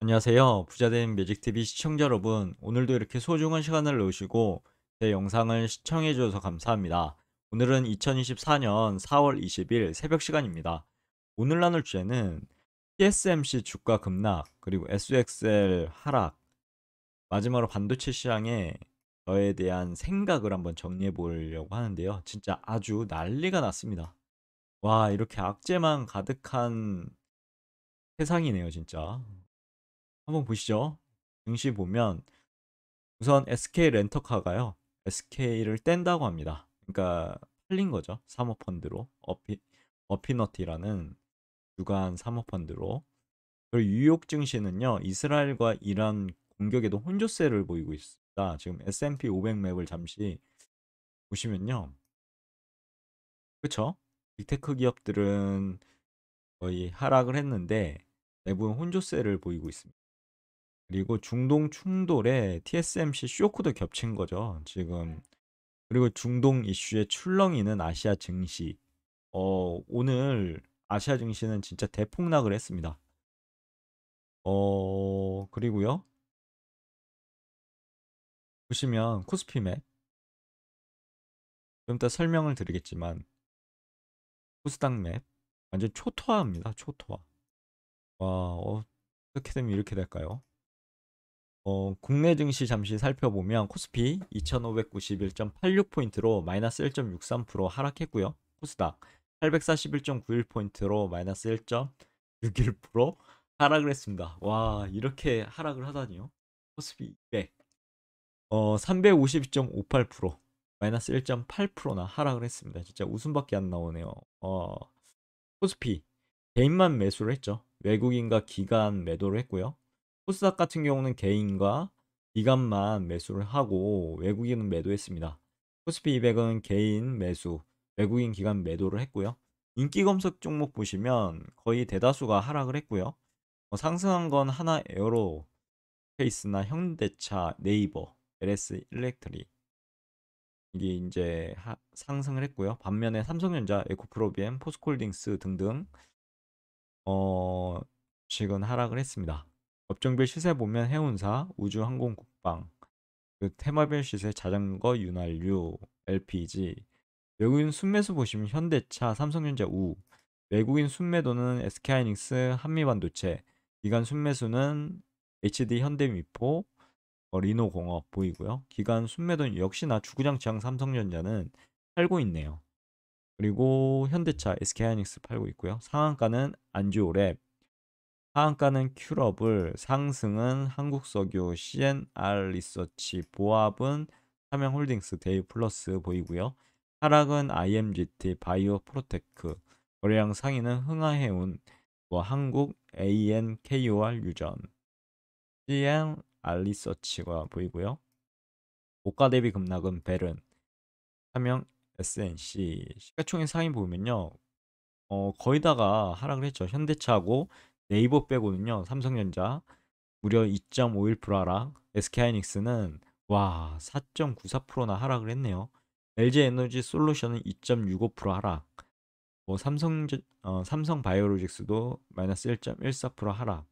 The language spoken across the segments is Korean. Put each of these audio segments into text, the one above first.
안녕하세요. 부자된 매직TV 시청자 여러분, 오늘도 이렇게 소중한 시간을 놓으시고제 영상을 시청해주셔서 감사합니다. 오늘은 2024년 4월 20일 새벽 시간입니다. 오늘 나눌 주제는 TSMC 주가 급락, 그리고 SXL 하락, 마지막으로 반도체 시장에 저에 대한 생각을 한번 정리해 보려고 하는데요. 진짜 아주 난리가 났습니다. 와, 이렇게 악재만 가득한 세상이네요, 진짜. 한번 보시죠. 증시 보면 우선 SK 렌터카가요. SK를 뗀다고 합니다. 그러니까 팔린 거죠. 사모펀드로 어피, 어피너티라는 주간 사모펀드로 그리고 뉴욕 증시는요. 이스라엘과 이란 공격에도 혼조세를 보이고 있습니다. 지금 S&P 500 맵을 잠시 보시면요. 그렇죠? 빅테크 기업들은 거의 하락을 했는데 대부분 혼조세를 보이고 있습니다. 그리고 중동 충돌에 TSMC 쇼크도 겹친 거죠. 지금 그리고 중동 이슈에 출렁이는 아시아 증시. 어, 오늘 아시아 증시는 진짜 대폭락을 했습니다. 어, 그리고요. 보시면 코스피 맵. 좀 이따 설명을 드리겠지만 코스닥 맵 완전 초토화입니다. 초토화. 와, 어떻게 되면 이렇게 될까요? 어, 국내 증시 잠시 살펴보면 코스피 2591.86포인트로 마이너스 1.63% 하락했고요. 코스닥 841.91포인트로 마이너스 1.61% 하락을 했습니다. 와 이렇게 하락을 하다니요. 코스피 200 어, 352.58% 마이너스 1.8%나 하락을 했습니다. 진짜 웃음밖에 안 나오네요. 어, 코스피 개인만 매수를 했죠. 외국인과 기관 매도를 했고요. 코스닥 같은 경우는 개인과 기관만 매수를 하고 외국인은 매도했습니다. 코스피 200은 개인 매수, 외국인 기관 매도를 했고요. 인기 검색 종목 보시면 거의 대다수가 하락을 했고요. 어, 상승한 건 하나 에어로 페이스나 현대차, 네이버, LS 일렉트리 이게 이제 하, 상승을 했고요. 반면에 삼성전자, 에코프로비엠, 포스콜딩스 등등 어, 지금 하락을 했습니다. 업종별 시세 보면 해운사, 우주항공 국방, 그 테마별 시세 자전거 윤활유, LPG, 외국인 순매수 보시면 현대차, 삼성전자 우, 외국인 순매도는 SK하이닉스, 한미반도체, 기간 순매수는 HD 현대미포, 어, 리노공업 보이고요. 기간 순매도는 역시나 주구장창 삼성전자는 팔고 있네요. 그리고 현대차, SK하이닉스 팔고 있고요. 상한가는 안주오랩, 하한가는 큐럽을, 상승은 한국석유, CNR 리서치, 보합은 삼양홀딩스, 데이플러스 보이고요. 하락은 IMGT, 바이오 프로테크, 거래량 상위는 흥하해운, 뭐 한국 ANKOR 유전, CNR 리서치가 보이고요. 고가 대비 급락은 베른, 삼양 SNC, 시가총액 상위 보면요. 어, 거의 다가 하락을 했죠. 현대차하고 네이버 빼고는요 삼성전자 무려 2.51% 하락 SK하이닉스는 와 4.94%나 하락을 했네요 LG에너지 솔루션은 2.65% 하락 뭐 삼성 어, 삼성 바이오로직스도 마이너스 1.14% 하락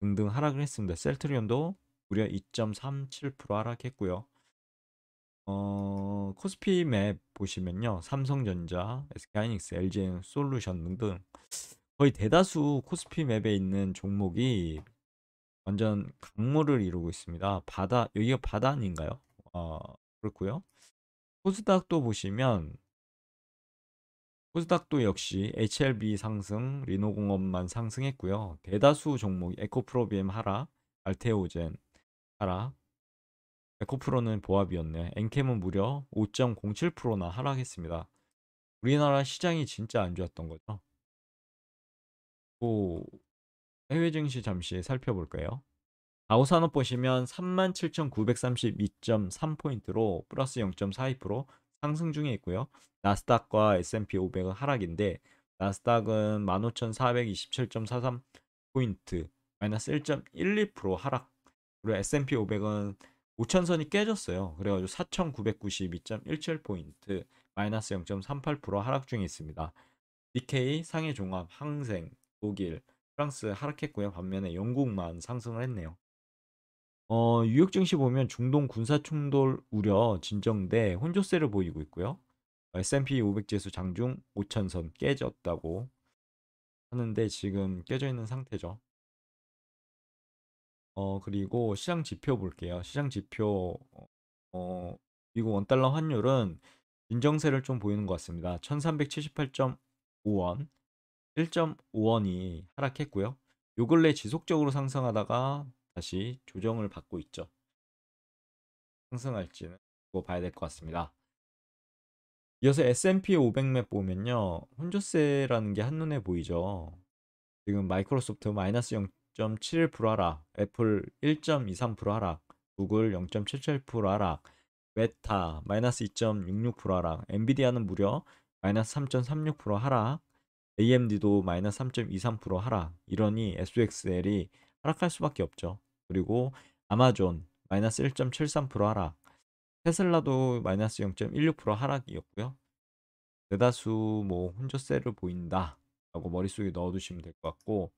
등등 하락을 했습니다 셀트리온도 무려 2.37% 하락했고요 어, 코스피 맵 보시면요 삼성전자, SK하이닉스, LGN 솔루션 등등 거의 대다수 코스피 맵에 있는 종목이 완전 강물을 이루고 있습니다. 바다 여기가 바다 아닌가요? 어, 그렇고요. 코스닥도 보시면 코스닥도 역시 HLB 상승, 리노공업만 상승했고요. 대다수 종목 에코프로비엠 하락, 알테오젠 하락, 에코프로는 보합이었네. 엔캠은 무려 5.07%나 하락했습니다. 우리나라 시장이 진짜 안 좋았던 거죠. 뭐 해외 증시 잠시 살펴볼까요? 아우산업 보시면 37,932.3포인트로 플러스 0.42% 상승 중에 있고요. 나스닥과 S&P 500은 하락인데 나스닥은 15,427.43포인트 마이너스 1.11% 하락 그리고 S&P 500은 5천선이 깨졌어요. 그래가지고 4,992.17포인트 마이너스 0.38% 하락 중에 있습니다. 니 k 상해 종합, 항생, 독일, 프랑스 하락했고요. 반면에 영국만 상승을 했네요. 어, 뉴욕 증시 보면 중동 군사 충돌 우려 진정돼 혼조세를 보이고 있고요. S&P 500 지수 장중 5천선 깨졌다고 하는데 지금 깨져 있는 상태죠. 어, 그리고 시장 지표 볼게요. 시장 지표 어, 미국 원달러 환율은 진정세를좀 보이는 것 같습니다. 1378.5원 1.5원이 하락했고요. 요 근래 지속적으로 상승하다가 다시 조정을 받고 있죠. 상승할지는 보고 봐야 될 것 같습니다. 이어서 S&P 500맵 보면요. 혼조세라는 게 한눈에 보이죠. 지금 마이크로소프트 마이너스 0.71% 하락, 애플 1.23% 하락, 구글 0.77% 하락, 메타 마이너스 2.66% 하락, 엔비디아는 무려 마이너스 3.36% 하락, AMD도 마이너스 3.23% 하락 이러니 s x l 이 하락할 수밖에 없죠. 그리고 아마존 마이너스 1.73% 하락 테슬라도 마이너스 0.16% 하락이었고요. 대다수 뭐 혼조세를 보인다 라고 머릿속에 넣어두시면 될 것 같고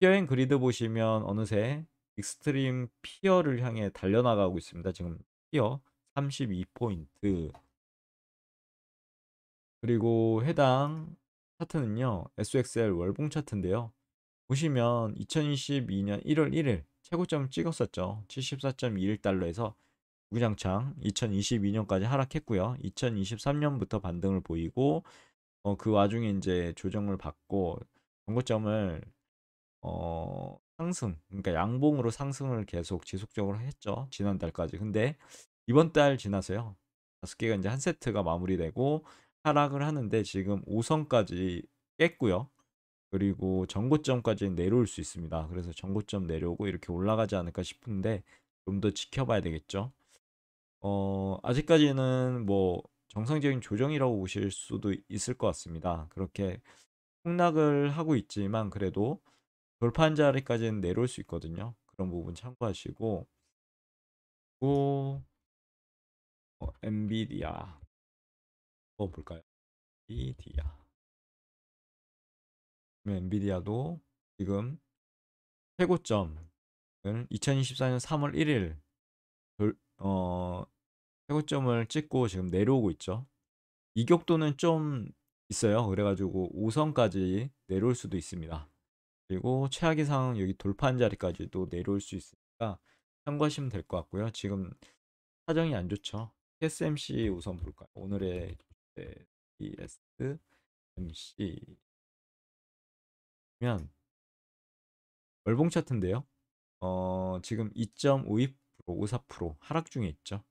피어앤 그리드 보시면 어느새 익스트림 피어를 향해 달려나가고 있습니다. 지금 피어 32포인트 그리고 해당 차트는요 SXL 월봉 차트인데요 보시면 2022년 1월 1일 최고점 을 찍었었죠 74.21달러에서 무장창 2022년까지 하락했고요 2023년부터 반등을 보이고 어, 그 와중에 이제 조정을 받고 정고점을 어, 상승 그러니까 양봉으로 상승을 계속 지속적으로 했죠 지난달까지 근데 이번 달 지나서요 5 개가 이제 한 세트가 마무리되고 하락을 하는데 지금 5선까지 깼고요. 그리고 전고점까지 내려올 수 있습니다. 그래서 전고점 내려오고 이렇게 올라가지 않을까 싶은데 좀 더 지켜봐야 되겠죠. 어, 아직까지는 뭐 정상적인 조정이라고 보실 수도 있을 것 같습니다. 그렇게 폭락을 하고 있지만 그래도 돌판 자리까지는 내려올 수 있거든요. 그런 부분 참고하시고 또 어, 엔비디아 한번 볼까요? 엔비디아. 엔비디아도 지금 최고점은 2024년 3월 1일 어, 최고점을 찍고 지금 내려오고 있죠. 이격도는 좀 있어요. 그래가지고 우선까지 내려올 수도 있습니다. 그리고 최악의 상황 여기 돌파한 자리까지도 내려올 수 있으니까 참고하시면 될 것 같고요. 지금 사정이 안 좋죠. TSMC 우선 볼까요? 오늘의 네, ES MC 면 월봉 차트인데요. 어, 지금 2.52% 54% 하락 중에 있죠.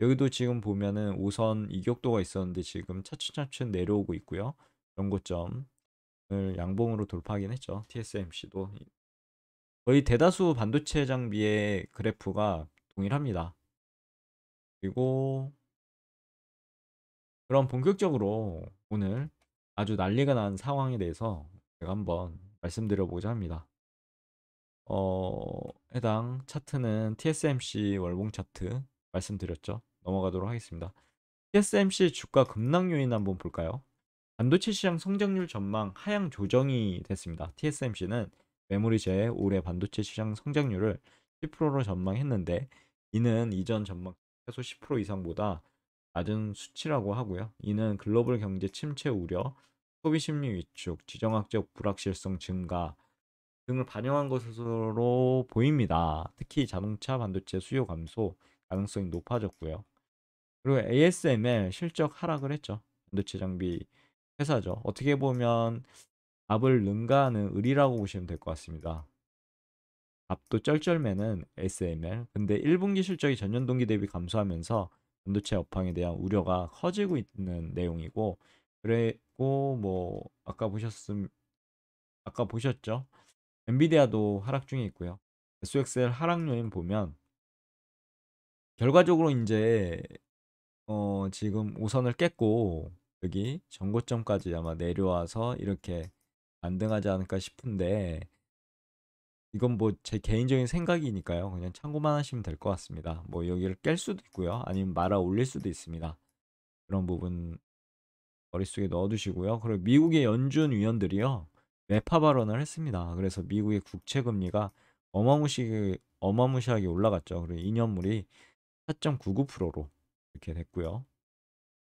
여기도 지금 보면은 우선 이격도가 있었는데 지금 차츰차츰 내려오고 있고요. 연고점을 양봉으로 돌파하긴 했죠. TSMC도 거의 대다수 반도체 장비의 그래프가 동일합니다. 그리고 그럼 본격적으로 오늘 아주 난리가 난 상황에 대해서 제가 한번 말씀드려보자 합니다. 어, 해당 차트는 TSMC 월봉 차트 말씀드렸죠. 넘어가도록 하겠습니다. TSMC 주가 급락 요인 한번 볼까요? 반도체 시장 성장률 전망 하향 조정이 됐습니다. TSMC는 메모리 제외 올해 반도체 시장 성장률을 10%로 전망했는데 이는 이전 전망 최소 10% 이상보다 낮은 수치라고 하고요. 이는 글로벌 경제 침체 우려, 소비 심리 위축, 지정학적 불확실성 증가 등을 반영한 것으로 보입니다. 특히 자동차 반도체 수요 감소 가능성이 높아졌고요. 그리고 ASML 실적 하락을 했죠. 반도체 장비 회사죠. 어떻게 보면 압을 능가하는 을이라고 보시면 될 것 같습니다. 압도 쩔쩔매는 a SML. 근데 1분기 실적이 전년 동기 대비 감소하면서 반도체 업황에 대한 우려가 커지고 있는 내용이고 그리고 뭐 아까 보셨음 아까 보셨죠? 엔비디아도 하락 중에 있고요. SXL 하락 요인 보면 결과적으로 이제 어 지금 우선을 깼고 여기 전고점까지 아마 내려와서 이렇게 반등하지 않을까 싶은데 이건 뭐 제 개인적인 생각이니까요. 그냥 참고만 하시면 될 것 같습니다. 뭐 여기를 깰 수도 있고요. 아니면 말아 올릴 수도 있습니다. 그런 부분 머릿속에 넣어두시고요. 그리고 미국의 연준 위원들이요. 매파 발언을 했습니다. 그래서 미국의 국채 금리가 어마무시, 어마무시하게 올라갔죠. 그리고 2년물이 4.99%로 이렇게 됐고요.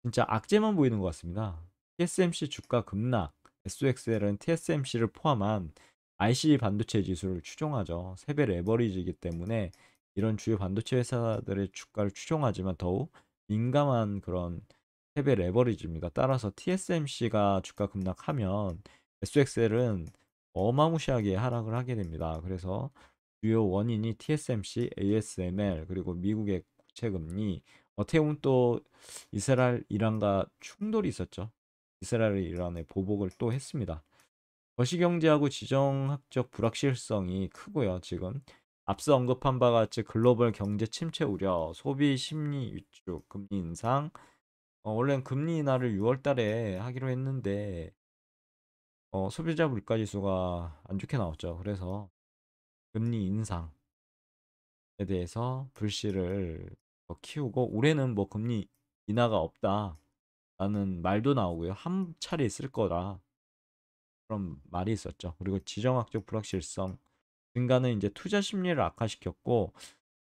진짜 악재만 보이는 것 같습니다. TSMC 주가 급락, SOXL은 TSMC를 포함한 IC 반도체 지수를 추종하죠. 세배 레버리지이기 때문에 이런 주요 반도체 회사들의 주가를 추종하지만 더욱 민감한 그런 세배 레버리지입니다. 따라서 TSMC가 주가 급락하면 SXL은 어마무시하게 하락을 하게 됩니다. 그래서 주요 원인이 TSMC, ASML 그리고 미국의 국채금리 어떻게 보면 또 이스라엘 이란과 충돌이 있었죠. 이스라엘 이란의 보복을 또 했습니다. 거시경제하고 지정학적 불확실성이 크고요. 지금 앞서 언급한 바와 같이 글로벌 경제 침체 우려, 소비 심리 위축, 금리 인상. 어, 원래는 금리 인하를 6월 달에 하기로 했는데 어, 소비자 물가 지수가 안 좋게 나왔죠. 그래서 금리 인상에 대해서 불씨를 키우고 올해는 뭐 금리 인하가 없다라는 말도 나오고요. 한 차례 있을 거라 그런 말이 있었죠. 그리고 지정학적 불확실성 증가는 이제 투자 심리를 악화시켰고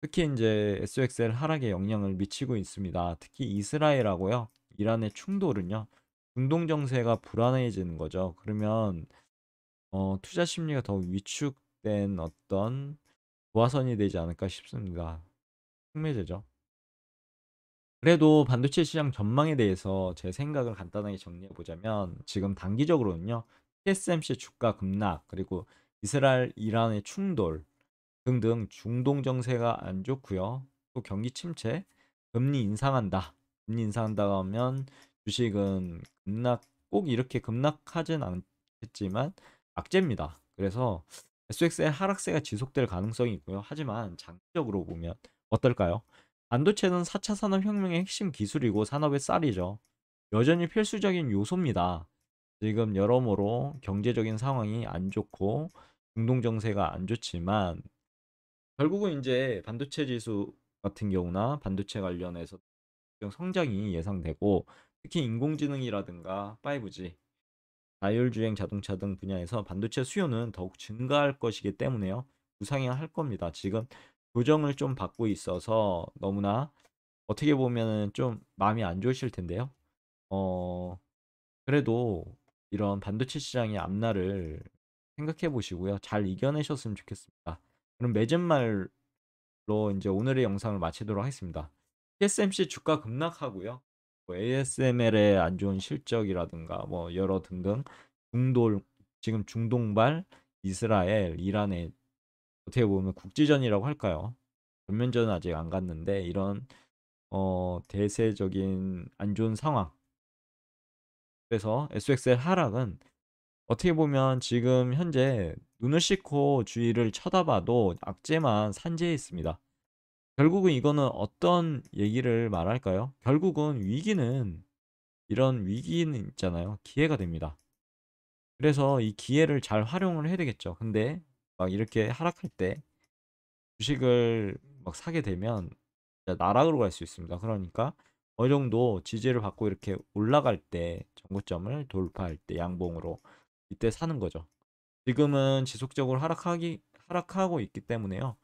특히 이제 SOXL 하락에 영향을 미치고 있습니다. 특히 이스라엘하고요. 이란의 충돌은요. 중동 정세가 불안해지는 거죠. 그러면 어, 투자 심리가 더 위축된 어떤 도화선이 되지 않을까 싶습니다. 흥미제죠 그래도 반도체 시장 전망에 대해서 제 생각을 간단하게 정리해 보자면 지금 단기적으로는요 TSMC 주가 급락 그리고 이스라엘 이란의 충돌 등등 중동 정세가 안 좋고요. 또 경기 침체, 금리 인상한다. 금리 인상한다고 하면 주식은 급락 꼭 이렇게 급락하진 않겠지만 악재입니다. 그래서 SX의 하락세가 지속될 가능성이 있고요. 하지만 장기적으로 보면 어떨까요? 반도체는 4차 산업혁명의 핵심 기술이고 산업의 쌀이죠. 여전히 필수적인 요소입니다. 지금 여러모로 경제적인 상황이 안 좋고 중동 정세가 안 좋지만 결국은 이제 반도체 지수 같은 경우나 반도체 관련해서 성장이 예상되고 특히 인공지능이라든가 5G, 자율주행 자동차 등 분야에서 반도체 수요는 더욱 증가할 것이기 때문에요. 우상향할 겁니다. 지금 조정을 좀 받고 있어서 너무나 어떻게 보면은 좀 마음이 안 좋으실 텐데요. 어, 그래도 이런 반도체 시장의 앞날을 생각해 보시고요. 잘 이겨내셨으면 좋겠습니다. 그럼 맺은 말로 이제 오늘의 영상을 마치도록 하겠습니다. TSMC 주가 급락하고요. 뭐 ASML의 안 좋은 실적이라든가 뭐 여러 등등 중동 지금 중동발 이스라엘 이란의 어떻게 보면 국지전이라고 할까요? 전면전은 아직 안 갔는데 이런 어, 대세적인 안 좋은 상황 그래서 SXL 하락은 어떻게 보면 지금 현재 눈을 씻고 주위를 쳐다봐도 악재만 산재해 있습니다. 결국은 이거는 어떤 얘기를 말할까요? 결국은 위기는 이런 위기는 있잖아요. 기회가 됩니다. 그래서 이 기회를 잘 활용을 해야 되겠죠. 근데 막 이렇게 하락할 때 주식을 막 사게 되면 나락으로 갈 수 있습니다. 그러니까 어느 정도 지지를 받고 이렇게 올라갈 때 정고점을 돌파할 때 양봉으로 이때 사는 거죠. 지금은 지속적으로 하락하기 하락하고 있기 때문에요.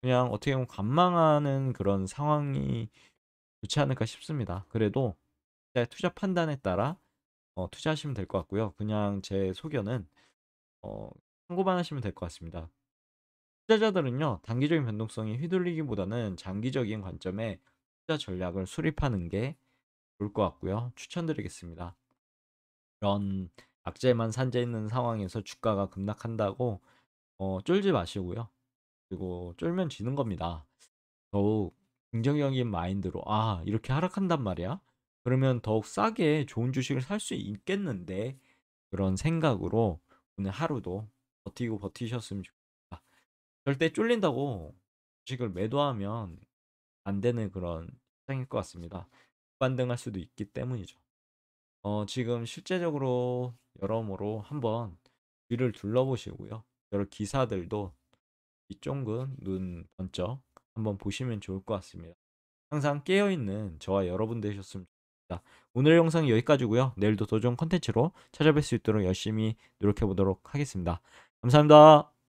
그냥 어떻게 보면 관망하는 그런 상황이 좋지 않을까 싶습니다. 그래도 투자 판단에 따라 어, 투자하시면 될 것 같고요. 그냥 제 소견은 어, 참고만 하시면 될 것 같습니다. 투자자들은요 단기적인 변동성이 휘둘리기보다는 장기적인 관점에 투자 전략을 수립하는 게 좋을 것 같고요. 추천드리겠습니다. 이런 악재만 산재 있는 상황에서 주가가 급락한다고 어, 쫄지 마시고요. 그리고 쫄면 지는 겁니다. 더욱 긍정적인 마인드로 아 이렇게 하락한단 말이야. 그러면 더욱 싸게 좋은 주식을 살 수 있겠는데 그런 생각으로 오늘 하루도 버티고 버티셨으면 좋겠습니다. 절대 쫄린다고 주식을 매도하면 안 되는 그런 상장일것 같습니다. 반등할 수도 있기 때문이죠. 어, 지금 실제적으로 여러모로 한번 위를 둘러보시고요. 여러 기사들도 이쪽은눈 번쩍 한번 보시면 좋을 것 같습니다. 항상 깨어있는 저와 여러분 되셨으면 좋겠습니다. 오늘 영상 여기까지고요. 내일도 더 좋은 컨텐츠로 찾아뵐 수 있도록 열심히 노력해보도록 하겠습니다. 감사합니다.